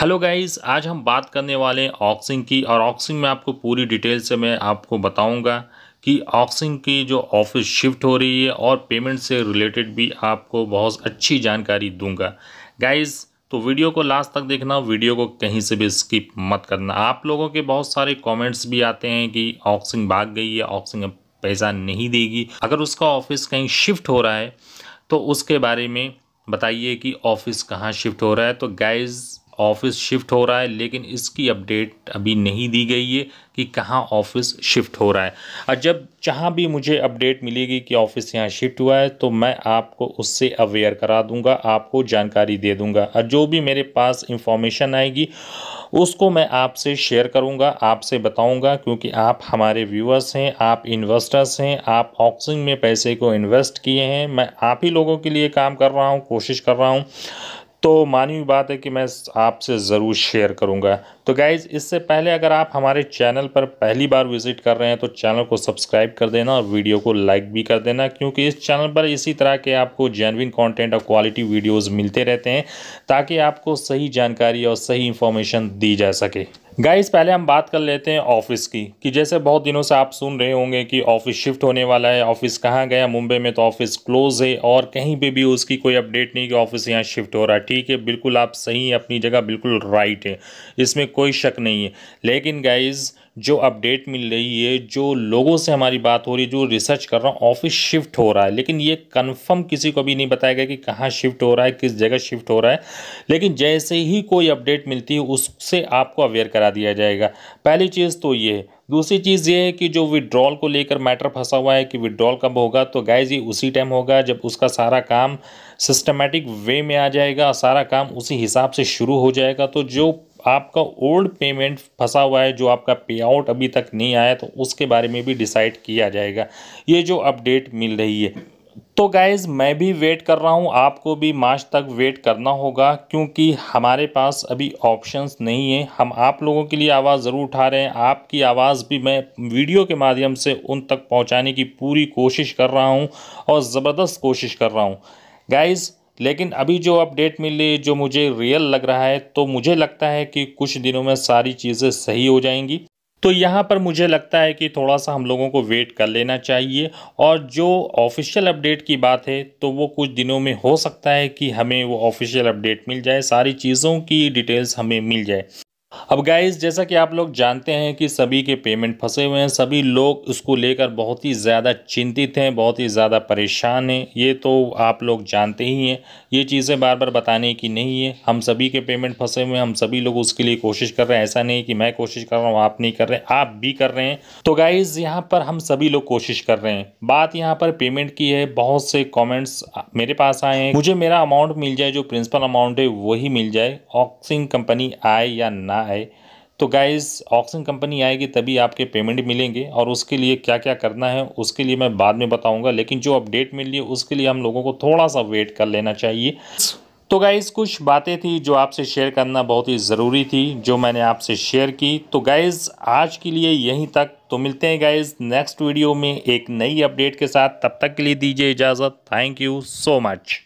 hello guys आज हम बात करने वाले हैं ऑक्सिंग की और ऑक्सिंग में आपको पूरी डिटेल से मैं आपको बताऊंगा कि ऑक्सिंग की जो ऑफिस शिफ्ट हो रही है और पेमेंट से रिलेटेड भी आपको बहुत अच्छी जानकारी दूंगा गाइस तो वीडियो को लास्ट तक देखना वीडियो को कहीं से भी स्किप मत करना आप लोगों के बहुत सारे कॉमेंट्स भी आते हैं कि ऑक्सिंग भाग गई है ऑक्सिंग अब पैसा नहीं देगी अगर उसका ऑफिस कहीं शिफ्ट हो रहा है तो उसके बारे में बताइए कि ऑफिस कहाँ शिफ्ट हो रहा है तो गाइज़ ऑफिस शिफ्ट हो रहा है लेकिन इसकी अपडेट अभी नहीं दी गई है कि कहाँ ऑफिस शिफ्ट हो रहा है और जब जहाँ भी मुझे अपडेट मिलेगी कि ऑफिस यहाँ शिफ्ट हुआ है तो मैं आपको उससे अवेयर करा दूंगा आपको जानकारी दे दूंगा और जो भी मेरे पास इंफॉर्मेशन आएगी उसको मैं आपसे शेयर करूंगा आपसे बताऊंगा क्योंकि आप हमारे व्यूअर्स हैं आप इन्वेस्टर्स हैं आप ऑक्सिंग में पैसे को इन्वेस्ट किए हैं मैं आप ही लोगों के लिए काम कर रहा हूँ कोशिश कर रहा हूँ तो मानी हुई बात है कि मैं आपसे ज़रूर शेयर करूंगा तो गाइज़ इससे पहले अगर आप हमारे चैनल पर पहली बार विज़िट कर रहे हैं तो चैनल को सब्सक्राइब कर देना और वीडियो को लाइक भी कर देना क्योंकि इस चैनल पर इसी तरह के आपको जेनविन कंटेंट और क्वालिटी वीडियोस मिलते रहते हैं ताकि आपको सही जानकारी और सही इन्फॉर्मेशन दी जा सके गाइस पहले हम बात कर लेते हैं ऑफिस की कि जैसे बहुत दिनों से आप सुन रहे होंगे कि ऑफिस शिफ्ट होने वाला है ऑफिस कहाँ गया मुंबई में तो ऑफिस क्लोज है और कहीं पे भी उसकी कोई अपडेट नहीं कि ऑफिस यहाँ शिफ्ट हो रहा है ठीक है बिल्कुल आप सही अपनी जगह बिल्कुल राइट है इसमें कोई शक नहीं है लेकिन गाइज़ जो अपडेट मिल रही है जो लोगों से हमारी बात हो रही है जो रिसर्च कर रहा हूँ ऑफिस शिफ्ट हो रहा है लेकिन ये कंफर्म किसी को भी नहीं बताया गया कि कहाँ शिफ्ट हो रहा है किस जगह शिफ्ट हो रहा है लेकिन जैसे ही कोई अपडेट मिलती है उससे आपको अवेयर करा दिया जाएगा पहली चीज़ तो ये है दूसरी चीज़ ये है कि जो विड्रॉल को लेकर मैटर फंसा हुआ है कि विड्रॉल कब होगा तो गाय जी उसी टाइम होगा जब उसका सारा काम सिस्टमेटिक वे में आ जाएगा सारा काम उसी हिसाब से शुरू हो जाएगा तो जो आपका ओल्ड पेमेंट फंसा हुआ है जो आपका पे आउट अभी तक नहीं आया तो उसके बारे में भी डिसाइड किया जाएगा ये जो अपडेट मिल रही है तो गाइज़ मैं भी वेट कर रहा हूँ आपको भी मार्च तक वेट करना होगा क्योंकि हमारे पास अभी ऑप्शंस नहीं है हम आप लोगों के लिए आवाज़ ज़रूर उठा रहे हैं आपकी आवाज़ भी मैं वीडियो के माध्यम से उन तक पहुँचाने की पूरी कोशिश कर रहा हूँ और ज़बरदस्त कोशिश कर रहा हूँ गाइज़ लेकिन अभी जो अपडेट मिली जो मुझे रियल लग रहा है तो मुझे लगता है कि कुछ दिनों में सारी चीज़ें सही हो जाएंगी तो यहाँ पर मुझे लगता है कि थोड़ा सा हम लोगों को वेट कर लेना चाहिए और जो ऑफिशियल अपडेट की बात है तो वो कुछ दिनों में हो सकता है कि हमें वो ऑफिशियल अपडेट मिल जाए सारी चीज़ों की डिटेल्स हमें मिल जाए अब गाइज जैसा कि आप लोग जानते हैं कि सभी के पेमेंट फंसे हुए हैं सभी लोग उसको लेकर बहुत ही ज़्यादा चिंतित हैं बहुत ही ज़्यादा परेशान हैं ये तो आप लोग जानते ही हैं ये चीज़ें बार बार बताने की नहीं है हम सभी के पेमेंट फंसे हुए हैं हम सभी लोग उसके लिए कोशिश कर रहे हैं ऐसा नहीं कि मैं कोशिश कर रहा हूँ आप नहीं कर रहे आप भी कर रहे हैं तो गाइज़ यहाँ पर हम सभी लोग कोशिश कर रहे हैं बात यहाँ पर पेमेंट की है बहुत से कॉमेंट्स मेरे पास आए हैं मुझे मेरा अमाउंट मिल जाए जो प्रिंसिपल अमाउंट है वही मिल जाए ऑक्सिंग कंपनी आए या ना आए तो गाइज़ ऑक्सन कंपनी आएगी तभी आपके पेमेंट मिलेंगे और उसके लिए क्या क्या करना है उसके लिए मैं बाद में बताऊंगा लेकिन जो अपडेट मिल रही है उसके लिए हम लोगों को थोड़ा सा वेट कर लेना चाहिए तो गाइज़ कुछ बातें थी जो आपसे शेयर करना बहुत ही ज़रूरी थी जो मैंने आपसे शेयर की तो गाइज़ आज के लिए यहीं तक तो मिलते हैं गाइज़ नेक्स्ट वीडियो में एक नई अपडेट के साथ तब तक के लिए दीजिए इजाज़त थैंक यू सो मच